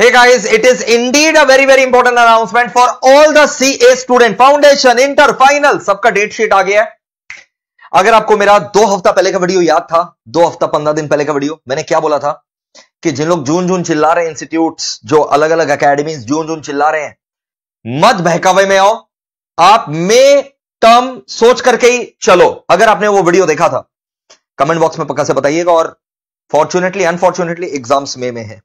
Hey guys, it is indeed a very very important announcement for all the CA student foundation inter final सबका date sheet आ गया है अगर आपको मेरा दो हफ्ता पहले का वीडियो याद था दो हफ्ता पंद्रह दिन पहले का वीडियो मैंने क्या बोला था कि जिन लोग जून जून चिल्ला रहे हैं इंस्टीट्यूट जो अलग अलग अकेडमी जून जून चिल्ला रहे हैं मत बहकावे में आओ आप मे टर्म सोच करके ही चलो अगर आपने वो वीडियो देखा था कमेंट बॉक्स में पक्का से बताइएगा और फॉर्चुनेटली अनफॉर्चुनेटली एग्जाम्स मे में है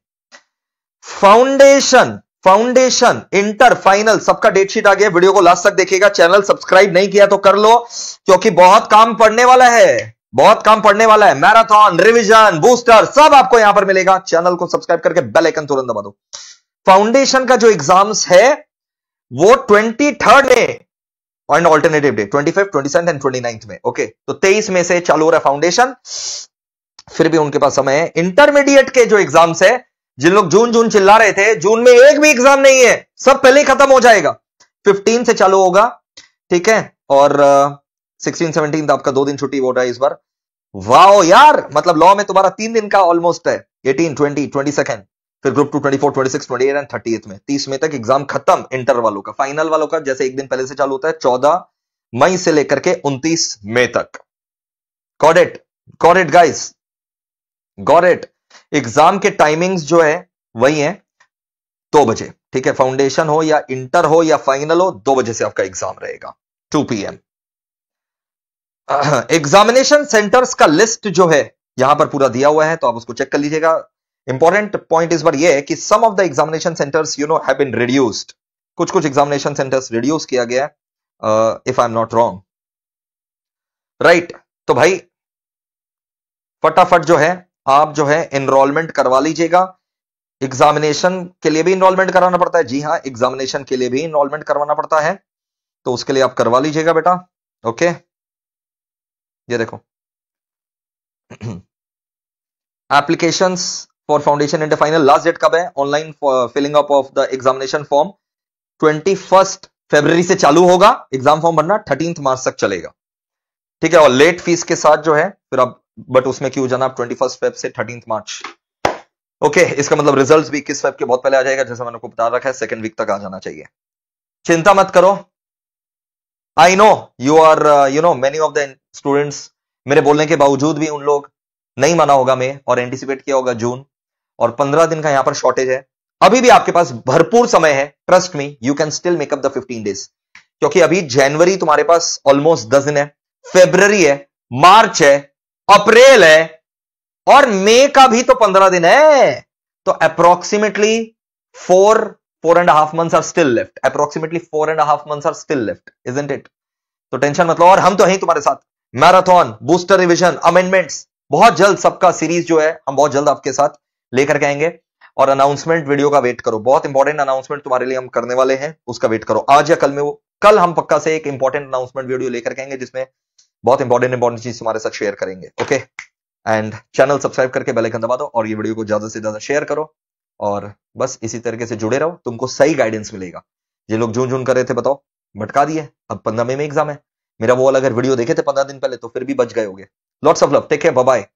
फाउंडेशन फाउंडेशन इंटर फाइनल सबका डेटशीट आ गया वीडियो को लास्ट तक देखिएगा चैनल सब्सक्राइब नहीं किया तो कर लो क्योंकि बहुत काम पड़ने वाला है बहुत काम पड़ने वाला है मैराथन रिवीजन बूस्टर सब आपको यहां पर मिलेगा चैनल को सब्सक्राइब करके बेल आइकन तुरंत दबा दो फाउंडेशन का जो एग्जाम्स है वो ट्वेंटी थर्ड में and alternative day twenty five twenty seven and twenty ninth में ओके तो तेईस में से चालू हो रहा है फाउंडेशन फिर भी उनके पास समय है इंटरमीडिएट के जो एग्जाम्स है जिन लोग जून जून चिल्ला रहे थे जून में एक भी एग्जाम नहीं है सब पहले ही खत्म हो जाएगा फिफ्टीन से चालू होगा ठीक है और सिक्सटीन सेवनटीन आपका दो दिन छुट्टी हो रहा है इस बार वाओ यार मतलब लॉ में तुम्हारा तीन दिन का ऑलमोस्ट है एटीन ट्वेंटी ट्वेंटी सेकेंड फिर group two twenty four twenty six twenty eight and thirty में तीस मई तक एग्जाम खत्म इंटर वालों का फाइनल वालों का जैसे एक दिन पहले से चालू होता है चौदह मई से लेकर के उनतीस मई तक got it guys it exam के टाइमिंग्स जो है वही है दो बजे ठीक है फाउंडेशन हो या इंटर हो या फाइनल हो दो बजे से आपका एग्जाम रहेगा टू पीएम एग्जामिनेशन सेंटर्स का लिस्ट जो है यहां पर पूरा दिया हुआ है तो आप उसको चेक कर लीजिएगा इंपॉर्टेंट पॉइंट इस बार ये है कि some of the examination centres you know have been reduced कुछ कुछ एग्जामिनेशन सेंटर्स रिड्यूस किया गया है if I am not wrong right तो भाई फटाफट जो है आप जो है इनरोलमेंट करवा लीजिएगा एग्जामिनेशन के लिए भी इनरोलमेंट कराना पड़ता है जी हाँ एग्जामिनेशन के लिए भी इनरोलमेंट करवाना पड़ता है तो उसके लिए आप करवा लीजिएगा बेटा ओके ये देखो application for foundation inter final last date कब है online filling up of the examination form twenty first February से चालू होगा एग्जाम फॉर्म भरना थर्टींथ मार्च तक चलेगा ठीक है और लेट फीस के साथ जो है फिर आप बट उसमें क्यों जाना ट्वेंटी फर्स्ट फेब से थर्टीन मार्च ओके okay, इसका मतलब रिजल्ट्स भी इक्कीस फेब के बहुत पहले आ जाएगा जैसे मैंने आपको बता रखा है सेकंड वीक तक आ जाना चाहिए चिंता मत करो I know you are you know many of the students मेरे बोलने के बावजूद भी उन लोग नहीं माना होगा मैं और एंटिसिपेट किया होगा जून और पंद्रह दिन का यहां पर शॉर्टेज है अभी भी आपके पास भरपूर समय है trust me you can still make up the fifteen days क्योंकि अभी जनवरी तुम्हारे पास ऑलमोस्ट दस दिन है फेब्रवरी है मार्च है अप्रैल है और मई का भी तो पंद्रह दिन है तो approximately four four and half months are still left approximately four and half months are still left in it तो टेंशन मतलब और हम तो हैं तुम्हारे साथ मैराथन बूस्टर रिविजन अमेंडमेंट्स बहुत जल्द सबका सीरीज जो है हम बहुत जल्द आपके साथ लेकर के आएंगे और अनाउंसमेंट वीडियो का वेट करो बहुत इंपॉर्टेंट अनाउंसमेंट तुम्हारे लिए हम करने वाले हैं उसका वेट करो आज या कल में वो कल हम पक्का से एक इंपॉर्टेंट अनाउंसमेंट वीडियो लेकर के आएंगे जिसमें बहुत इंपॉर्टेंट इंपॉर्टेंट चीज तुम्हारे साथ शेयर करेंगे ओके एंड चैनल सब्सक्राइब करके बेल आइकन दबा दो और ये वीडियो को ज्यादा से ज्यादा शेयर करो और बस इसी तरीके से जुड़े रहो तुमको सही गाइडेंस मिलेगा ये लोग जून जून कर रहे थे बताओ भटका दिए अब पंद्रह मई में एग्जाम है मेरा वो अलग अगर वीडियो देखे थे पंद्रह दिन पहले तो फिर भी बच गए होगे lots of love take care bye